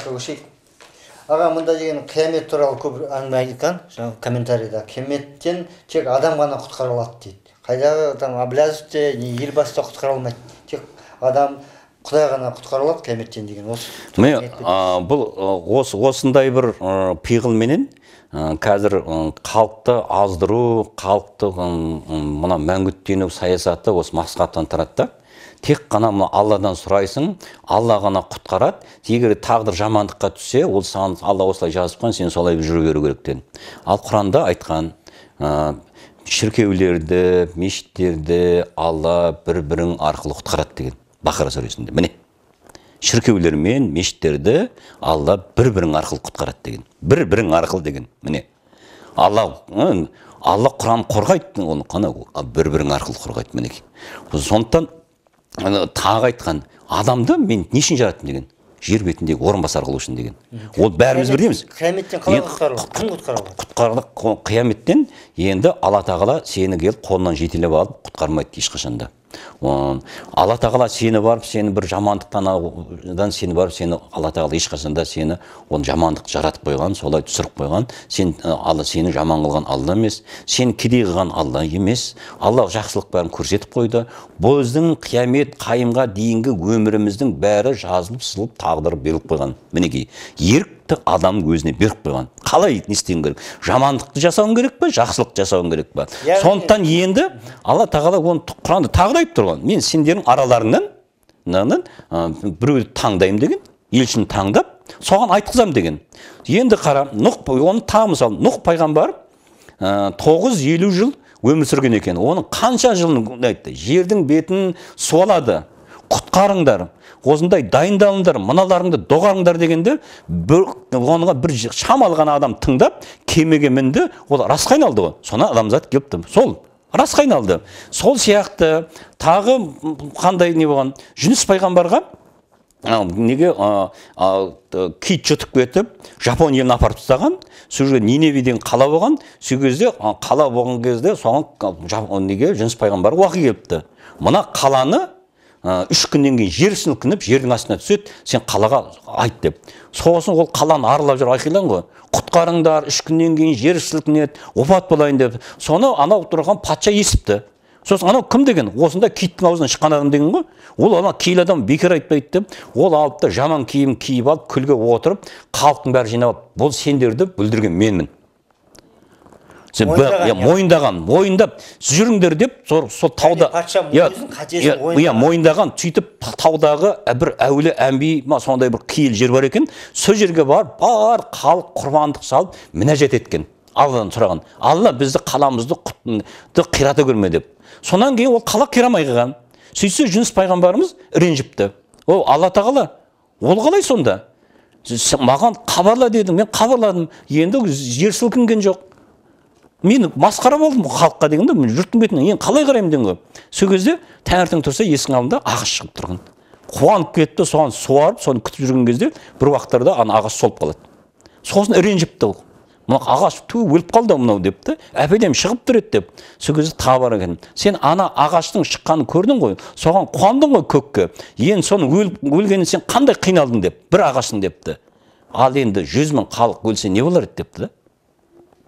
шақыру аға мында деген қиямет туралы көп әңгіме айтқан жаңағы комментарийда қияметтен тек адам ғана құтқара алады дейді қайдағы там әблязов те не елбасы да құтқара алмайды тек адам құдай ғана құтқара алады қияметтен деген осы міне бұл осы осындай бір пиғылменен қазір халықты аздыру халықты мына мәңгүттену саясаты осы мақсатқа тұрады да тек қана мына алладан сұрайсың алла ғана құтқарады егер тағдыр жамандыққа түссе ол саған алла осылай жазып қойған сен солай жүру беру керек деген ал құранда айтқан ә, шіркеулерді мешіттерді алла бір бірің арқылы құтқарады деген бақара сүресінде міне шіркеулер мен мешіттерді алла бір бірің арқылы құтқарады деген бір бірің арқылы деген міне алла алла құран қорғайды оны қана бір бірің арқылы қорғайды мінекей сондықтан ана тағы айтқан адамды мен не үшін жараттым деген жер бетіндегі орынбасар қылу үшін деген ол бәріміз бірдейміз? қияметтен қалай құтқардық қияметтен енді алла тағала сені келіп қолынан жетелеп алып құтқармайды ешқашан да алла тағала сені барып сені бір жамандықтан сені барып сені алла тағала ешқашан да сені оны жамандық жаратып қойған солай түсіріп қойған сен алла сені жаман қылған алла емес сен кедей қылған алла емес алла жақсылық бәрін көрсетіп қойды біздің қиямет қайымға дейінгі өміріміздің бәрі жазылып сызылып тағдыр беріліп қойған мінекей ерік адам өзіне беріп қойған қалай не істеуің керек жамандықты жасауың керек па жақсылық жасауың керек па сондықтан енді алла тағала оны құранда тағы да айтып тұрған мен сендердің араларыңнан біреуді таңдаймын деген елшіні таңдап соған айтқызамын деген енді қара нұх оны тағы мысалы нұх пайғамбар тоғыз елу жыл өмір сүрген екен оның қанша жылын айтты жердің бетін суалады құтқарыңдар осындай дайындалыңдар мыналарыңды доғарыңдар дегенде бір, оныға бір шамалы ғана адам тыңдап кемеге мінді ол расқа айналды ғой соны адамзат келіпті сол расқа айналды сол сияқты тағы қандай не болған жүніс пайғамбарға неге кит жұтып кетіп жапон еліне апарып тастаған сол жерде ниневи деген қала болған сол кезде қала болған кезде соған неге жүніс пайғамбар уақи келіпті мына қаланы үш күннен кейін жер сілкініп жердің астына түседі сен қалаға айт деп сосын ол қаланы аралап жүр айқайлаған ғой құтқарыңдар үш күннен кейін жер сілкінеді опат болайын деп соны анау тұрған патша естіпті сосын анау кім деген осында киттің аузынан шыққан адам деген ғой ол ана киелі адам бекер айтпайды деп ол алып жаман киім киіп алып күлге отырып халықтың бәрі жиналып бұл сендерді бүлдірген менмін мойындаған мойындап жүріңдер деп сол, тауда иә мойындаған сөйтіп таудағы бір әулі әмби ма сондай бір киелі жер бар екен сол жерге барып бар халық құрбандық салып мінәжат еткен алладан сұраған алла бізді қаламызды құтты қирата көрме деп Сонан кейін ол қала қирамай қалған сөйтсе жүніс пайғамбарымыз ренжіпті о алла тағала ол қалай сонда маған хабарла дедің мен хабарладым енді жер сілкінген жоқ мен масқара болдым халыққа дегенде мен жұрттың бетіне енді қалай қараймын деген ғой сол кезде таңертең тұрса есіктің алдында ағаш шығып тұрған қуанып кетті соған суарып соны күтіп жүрген кезде бір уақыттарда ана ағаш солып қалады сосын ренжіпті ол мына ағаш ту өліп қалды мынау деп та әпедем шығып тұр еді деп сол кезде бар екен сен ана ағаштың шыққанын көрдің ғой соған қуандың ғой көкке енді соны өліп өлгенін сен қандай қиналдың деп бір ағаштың депті ал енді жүз мың халық өлсе не болар еді депті да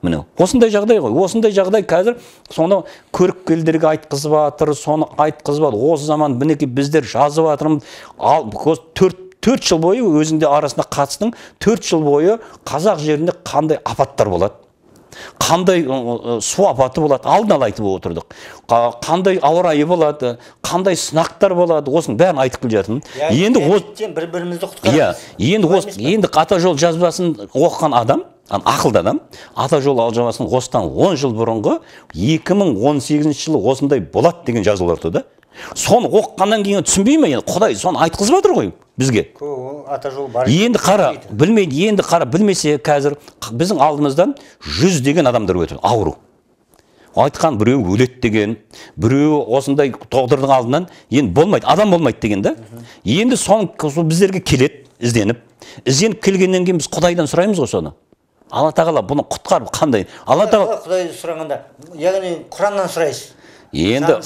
міне осындай жағдай ғой осындай жағдай қазір соны көріпкелдерге айтқызып жатыр соны айтқызып жатыр осы заман мінекей біздер жазып жатырмыз ал төрт төрт жыл бойы өзіңде арасында қатыстың төрт жыл бойы қазақ жерінде қандай апаттар болады қандай су апаты болады алдын ала айтып отырдық қандай ауа райы болады қандай сынақтар болады осының бәрін айтып келе жатырмын енді бір бірімізді құтқарамыз иә енді осы енді қата жол жазбасын оқыған адам адам ата жол алжамасын осыдан он жыл бұрынғы 2018 жылы осындай болады деген жазулар тұр да соны оқығаннан кейін түсінбей ма енді құдай соны айтқызып жатыр ғой бізге ата жол бар енді қара білмейді енді қара білмесе қазір біздің алдымыздан жүздеген адамдар өтіп ауру айтқан біреу өледі деген біреуі осындай тағдырдың алдынан енді болмайды адам болмайды деген да енді соны біздерге келеді ізденіп ізденіп келгеннен кейін біз құдайдан сұраймыз ғой соны алла тағала бұны құтқарып қандай алла тағала құдайды сұрағанда яғни құраннан сұрайсыз енді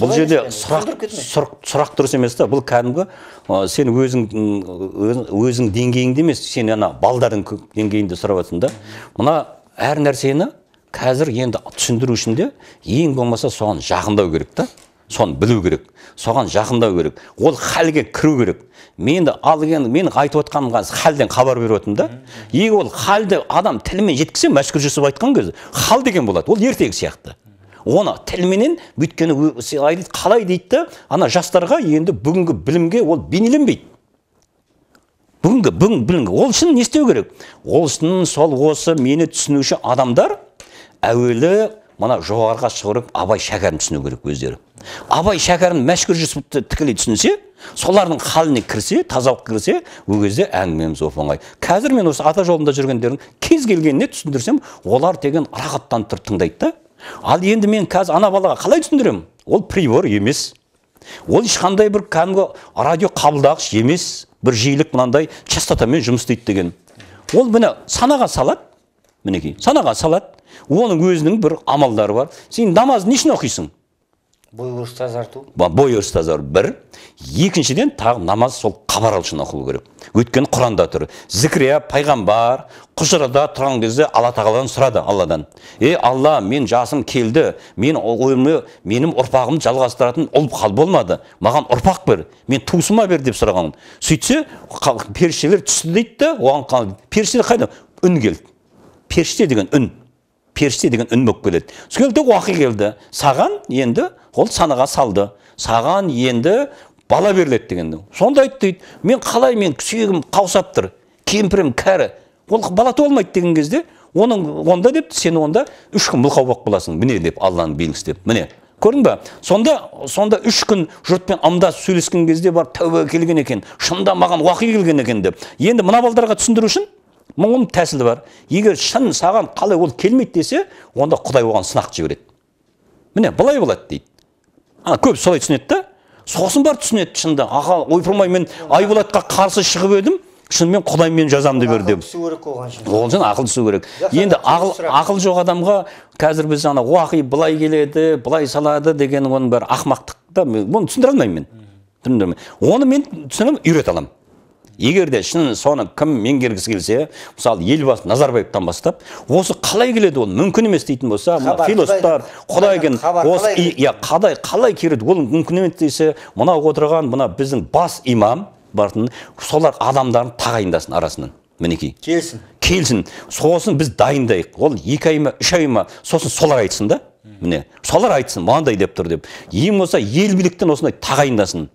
бұл жерде сұрақ сұрақ дұрыс емес та бұл кәдімгі сен өзің өзің деңгейіңде емес сен ана балдардың деңгейінде сұрап жатсың да мына әр нәрсені қазір енді түсіндіру үшін де ең болмаса соған жақындау керек та соны білу керек соған жақындау керек ол халге кіру керек менді ал енді мен айтып отқаным қазір халден хабар беріп да егер ол халді адам тілімен жеткізсе мәшһүр жүсіп айтқан кезде хал деген болады ол ертегі сияқты оны тілменен өйткені қалай дейді да ана жастарға енді бүгінгі білімге ол бейнеленбейді бүгінгі бүгінгі білімге ол үшін не істеу керек ол үшін сол осы мені түсінуші адамдар әуелі мына жоғарыға шығырып абай шәкәрім түсіну керек өздері абай шәкәрім мәшһүр жүсіпті тікелей түсінсе солардың халіне кірсе тазалыққа кірсе ол кезде әңгімеміз оп оңай қазір мен осы ата жолында жүргендердің кез келгеніне түсіндірсем олар деген рахаттанып тұрып тыңдайды да ал енді мен қазір ана балаға қалай түсіндіремін ол прибор емес ол ешқандай бір кәдімгі радио қабылдағыш емес бір жиілік мынандай частотамен жұмыс істейді деген ол міне санаға салады мінекей санаға салады оның өзінің бір амалдары бар сен намаз не үшін оқисың бой тазарту бой өріс тазару бір екіншіден тағы намаз сол хабар үшін оқылу керек өйткені құранда тұр зікірия иә, пайғамбар құжырада тұрған кезде алла тағаладан сұрады алладан е алла мен жасым келді мен ойымы менің ұрпағымды жалғастыратын ұл қал болмады маған ұрпақ бер мен туысыма бер деп сұраған сөйтсе періштелер түсті дейді да оған періштелер қайда үн келді періште деген үн періште деген үн болып келеді сол уақи келді саған енді ол санаға салды саған енді бала беріледі деген сонда айтты дейді мен қалай мен сүйегім қаусап тұр кемпірім кәрі ол бала алмайды деген кезде оның онда деп сен онда үш күн мылқау болып қаласың міне деп алланың белгісі деп міне көрдің ба сонда сонда үш күн жұртпен ымдасып сөйлескен кезде барып тәубе келген екен шынында маған уақи келген екен деп енді мына балдарға түсіндіру үшін мың тәсілі бар егер шын саған қалай ол келмейді десе онда құдай оған сынақ жібереді міне былай болады дейді а көп солай түсінеді да сосын барып түсінеді шынында аға ойпырмай мен айболатқа қарсы шығып едім шынымен құдай мен жазамын деп деп түсу керек оған ол ақыл түсу керек енді ақыл ақыл жоқ адамға қазір біз ана уақи былай келеді былай салады деген оның бәрі ақмақтық та оны түсіндіре алмаймын мен оны мен түсінемін үйрете аламын егер де шын соны кім меңгергісі келсе мысалы елбасы назарбаевтан бастап осы қалай келеді ол мүмкін емес дейтін болса философтар құдайген осы иә қалай қалай келеді ол мүмкін емес десе мынау отырған мына біздің бас имам бартын солар адамдарын тағайындасын арасынан мінекей келсін келсін сосын біз дайындайық ол екі ай ма үш ай ма сосын солар айтсын да міне солар айтсын мынандай деп тұр деп ең болмаса ел биліктен осындай тағайындасын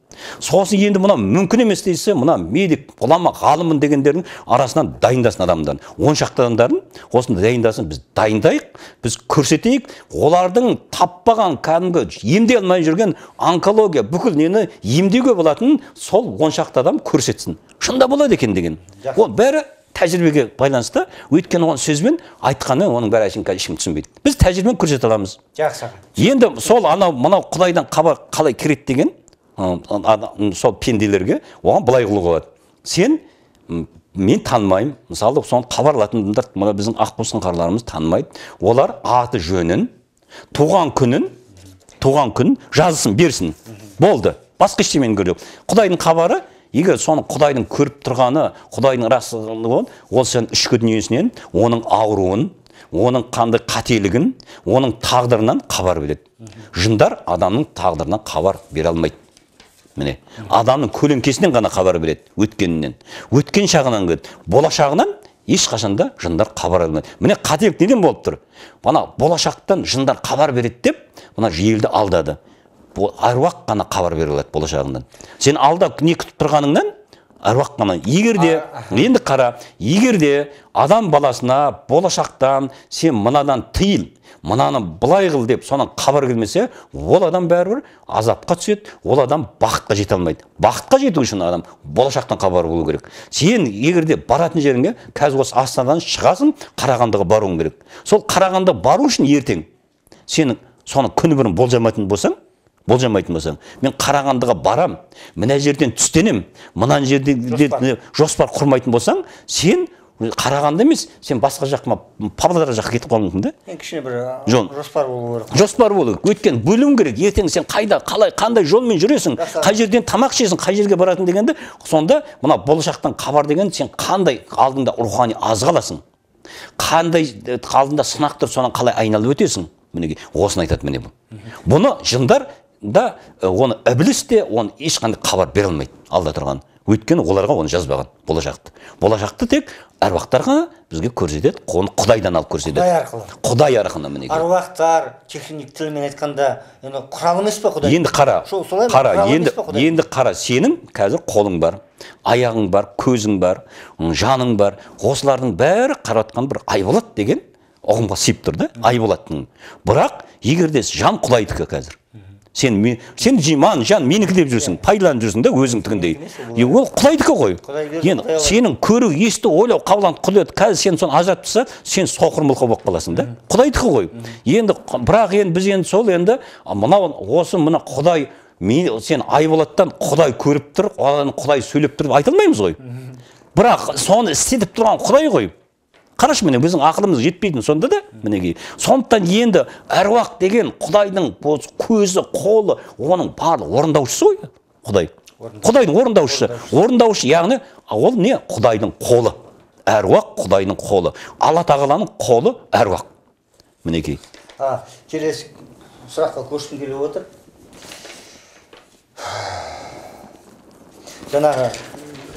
сосын енді мына мүмкін емес десе мына медик ғұлама ғалыммын дегендердің арасынан дайындасын адамдарын он шақты адамдарын осыны дайындасын біз дайындайық біз көрсетейік олардың таппаған кәдімгі емдей алмай жүрген онкология бүкіл нені емдеуге болатын сол он шақты адам көрсетсін шында болады екен деген ол бәрі тәжірибеге байланысты өйткені оның сөзбен айтқаны оның бәрі әшейін қазір ешкім түсінбейді біз тәжірибемен көрсете аламыз жақсы енді сол анау мынау құдайдан хабар қалай кіреді деген сол пенделерге оған былай қылуға болады сен мен танымаймын мысалы соны адамдар мына біздің ақбосын қараларымыз танымайды олар аты жөнін туған күнін туған күнін жазсын берсін болды басқа керегі жоқ құдайдың хабары егер соны құдайдың көріп тұрғаны құдайдың растығын ол сен ішкі дүниесінен оның ауруын оның қандай қателігін оның тағдырынан хабар береді жындар адамның тағдырынан хабар бере алмайды міне адамның көлеңкесінен ғана хабар береді өткенінен өткен шағынан келеді болашағынан да жындар хабар алмайды міне қателік неден болып тұр мына болашақтан жындар хабар береді деп мына елді алдады аруақ қана хабар бере алады болашағыңнан сен алда не күтіп тұрғаныңнан аруақ қана егерде енді қара егерде адам баласына болашақтан сен мынадан тыйыл мынаны былай қыл деп соның хабар келмесе ол адам бәрібір азапқа түседі ол адам бақытқа жете алмайды бақытқа жету үшін адам болашақтан хабар болу керек сен егерде баратын жеріңе қазір осы астанадан шығасың қарағандыға баруың керек сол қарағандыға бару үшін ертең сенің соны күні бұрын болжамайтын болсаң болжамайтын болсаң мен қарағандыға барам мына жерден түстенем мына жерден жоспар. құрмайтын болсаң сен қарағанды емес сен басқа жаққа павлодар жаққа кетіп қалуы мүмкін да кішкене бір жоспар болу керек жоспар болу керек өйткені бөлім керек ертең сен қайда қалай қандай жолмен жүресің қай жерден тамақ ішесің қай жерге баратын дегенді сонда мына болашақтан хабар деген сен қандай алдыңда рухани аз қаласың қандай алдында сынақ тұр қалай айналып өтесің мінекей осыны айтады міне бұл бұны жындар да оны ібіліс те оны ешқандай хабар бере алмайды алда тұрған өйткені оларға оны жазбаған болашақты болашақты тек әруақтарға бізге көрсетеді оны құдайдан алып көрсетеді құдай арқылы құдай арқылы мінекей аруақтар техник тілмен айтқанда енді құрал емес па құдай енді қара солай қара енді енді қара сенің қазір қолың бар аяғың бар көзің бар жаның бар осылардың бәрі қаратқан бір айболат деген ұғымға сыйып тұр да айболаттың бірақ егер де жан құдайдікі қазір сен мен, сен жиман жан менікі деп жүрсің иә. пайдаланып жүрсің да өзіңдікін дейді ол құдайдікі ғой енді сенің көру есту ойлау қабылдану құдірет қазір сен соны ажыратып тастаса сен соқыр мылқау болып қаласың да құдайдікі ғой енді бірақ енді біз енді сол енді мынау осы мына құдай мен сен айболаттан құдай көріп тұр одан құдай сөйлеп тұр деп айта алмаймыз ғой бірақ соны істетіп тұрған құдай ғой қарашы міне біздің ақылымыз жетпейтін сонда да мінекей сондықтан енді әруақ деген құдайдың көзі қолы оның барлығы орындаушысы ғой құдай құдайдың орындаушысы орындаушы яғни ол не құдайдың қолы әруақ құдайдың қолы алла тағаланың қолы әруақ мінекей а келесі сұраққа көшкім келіп отыр жаңағы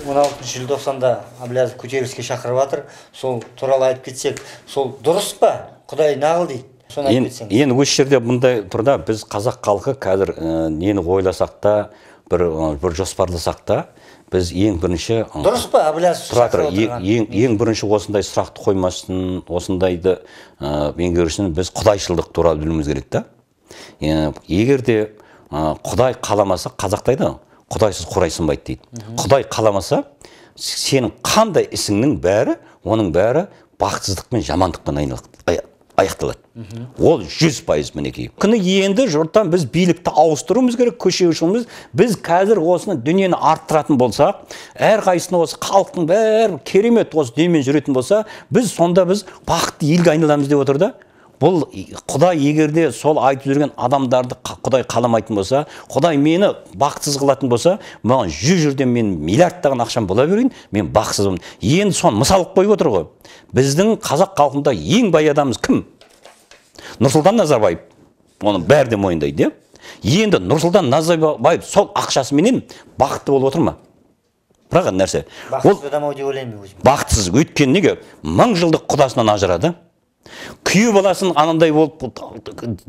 он алтыншы желтоқсанда әбіләзов көтеріліске шақырып жатыр сол туралы айтып кетсек сол дұрыс па құдай нағыл дейді соны айтып енді осы жерде мындай тұрда біз қазақ халқы қазір ә, нені ойласақ та бір ә, бір жоспарласақ та біз ең бірінші дұрыс па әбіләзов тұра тұр ең, бірінші осындай сұрақты қоймасын осындайды ә, біз құдайшылдық туралы білуіміз керек та егер де құдай қаламаса қазақтайда құдайсыз құрай сынбайды дейді құдай қаламаса сенің қандай ісіңнің бәрі оның бәрі бақытсыздық пен жамандықпен аяқталады ол жүз пайыз мінекей күні енді жұрттан біз билікті ауыстыруымыз керек көше біз қазір осыны дүниені арттыратын болсақ әрқайсысына осы халықтың бәрі керемет осы дүниемен жүретін болса біз сонда біз бақытты елге айналамыз деп отыр да бұл құдай егерде сол айтып жүрген адамдарды құдай қаламайтын болса құдай мені бақытсыз қылатын болса маған жүз жерден мен миллиардтаған ақшам бола берейін мен бақытсызбын енді соны мысал қойып отыр ғой біздің қазақ халқында ең бай адамымыз кім нұрсұлтан назарбаев оны бәрі де мойындайды иә енді нұрсұлтан назарбаев сол ақшасыменен бақытты болып отыр ма бірақ нәрсе бақытсыз адам деп ойлаймын бақытсыз өйткені неге мың жылдық құдасынан ажырады күйеу баласын анандай болып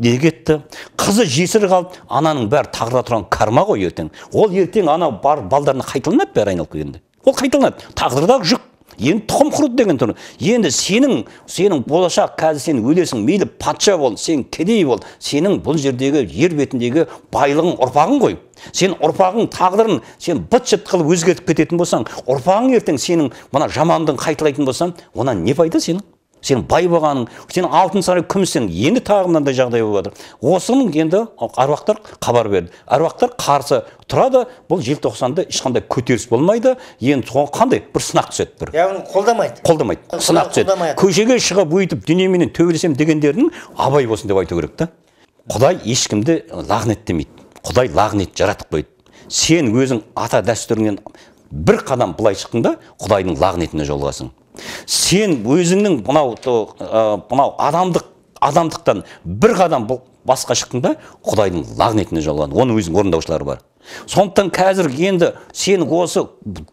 не кетті қызы жесір қалып ананың бәрі тағдырда тұрған карма ғой ертең ол ертең ана бар балдарына қайталанады бәрі айналып келгенде ол қайталанады тағдырдағы жүк енді тұқым құрды деген тұр енді сенің сенің болашақ қазір сен өлесің мейлі патша бол сен кедей бол сенің бұл жердегі жер бетіндегі байлығың ұрпағың ғой сен ұрпағың тағдырын сен быт шыт қылып өзгертіп кететін болсаң ұрпағың ертең сенің мына жамандығын қайталайтын болсаң онан не пайда сенің сен бай болғаның сен алтын сарай күміссің енді тағы мынандай жағдай болып жатыр осының енді аруақтар хабар берді аруақтар қарсы тұрады бұл желтоқсанда ешқандай көтеріс болмайды енді соған қандай бір сынақ түседі бір яғни қолдамайды қолдамайды сынақ түседі көшеге шығып өйтіп дүниеменен төбелесемін дегендердің абай болсын деп айту керек та құдай ешкімді лағнеттемейді құдай лағнет жаратып қойды сен өзің ата дәстүріңнен бір қадам былай шықтың да құдайдың лағнетіне жолығасың сен өзіңнің мынау ә, мынау адамдық адамдықтан бір қадам басқа шықтың ба, құдайдың лағнетіне жалған. оның өзінің орындаушылары бар сондықтан қазір енді сен осы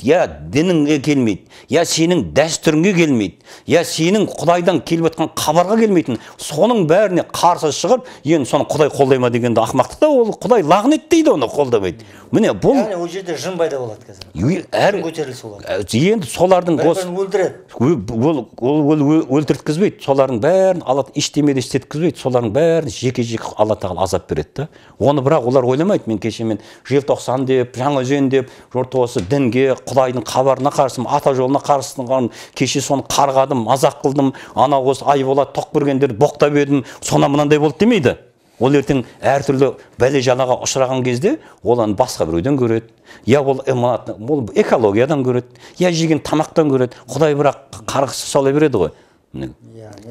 я дініңе келмейді я сенің дәстүріңе келмейді я сенің құдайдан келіп жатқан хабарға келмейтін соның бәріне қарсы шығып енді соны құдай қолдай ма дегенді ақымақтық та ол құдай лағынеттейді оны қолдамайды міне бұл яғни ол жерде жын пайда болады қазір әр көтерілісі болады ә, енді солардың өлтіреді ол ол өлтірткізбейді солардың бәрін алла ештеме де істеткізбейді солардың бәрін жеке жеке алла тағала азап береді да оны бірақ олар ойламайды мен кеше мен желтоқсан деп жаңаөзен деп жұрт осы дінге құдайдың хабарына қарсымын ата жолына қарсыған кеше соны қарғадым мазақ қылдым анау осы айболат тоқбергендерді боқтап едім сона мынандай болды демейді ол ертең әртүрлі бәле жалаға ұшыраған кезде ол оны басқа біреуден көреді я ол ол экологиядан көреді я жеген тамақтан көреді құдай бірақ қарғысы сала береді ғой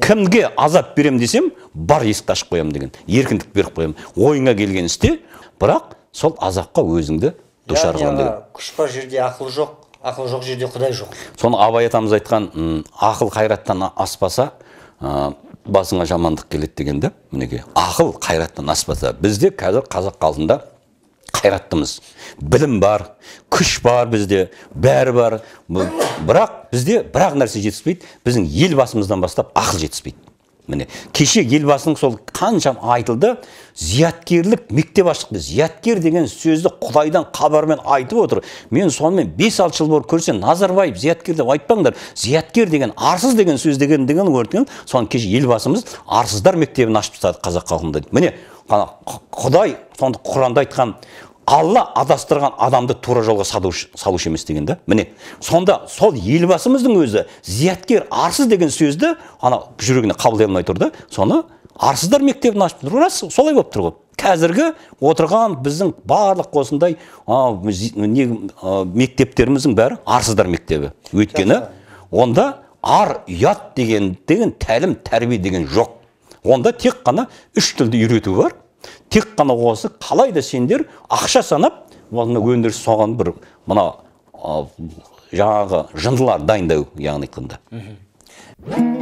кімге азап берем десем бар есікті ашып қоямын деген еркіндік беріп қоямын ойыңа келген істе бірақ сол азапқа өзіңді душар қылған деген күш бар жерде ақыл жоқ ақыл жоқ жерде құдай жоқ соны абай атамыз айтқан ақыл қайраттан аспаса басыңа жамандық келеді деген мінекей ақыл қайраттан аспаса бізде қазір қазақ халқында қайраттымыз білім бар күш бар бізде бәрі бар бірақ бізде бірақ нәрсе жетіспейді біздің елбасымыздан бастап ақыл жетіспейді міне кеше елбасының сол қаншам айтылды зияткерлік мектеп аштық зияткер деген сөзді құдайдан хабармен айтып отыр мен сонымен бес 6 жыл бұрын көрсем назарбаев зияткер деп айтпаңдар зияткер деген арсыз деген сөз деген соны кеше елбасымыз арсыздар мектебін ашып тастады қазақ халқында міне құдай сонда құранда айтқан алла адастырған адамды тура жолға салушы емес деген да міне сонда сол елбасымыздың өзі зияткер арсыз деген сөзді ана жүрегіне қабылдай алмай тұр соны арсыздар мектебін ашып тұр рас солай болып тұр ғой қазіргі отырған біздің барлық осындай не, мектептеріміздің бәрі арсыздар мектебі өйткені онда ар ұят деген, деген тәлім тәрбие деген жоқ онда тек қана үш тілді үйрету бар тек қана осы қалайда сендер ақша санап мына өндіріс соған бір мына жаңағы жындылар дайындау яғни айтқанда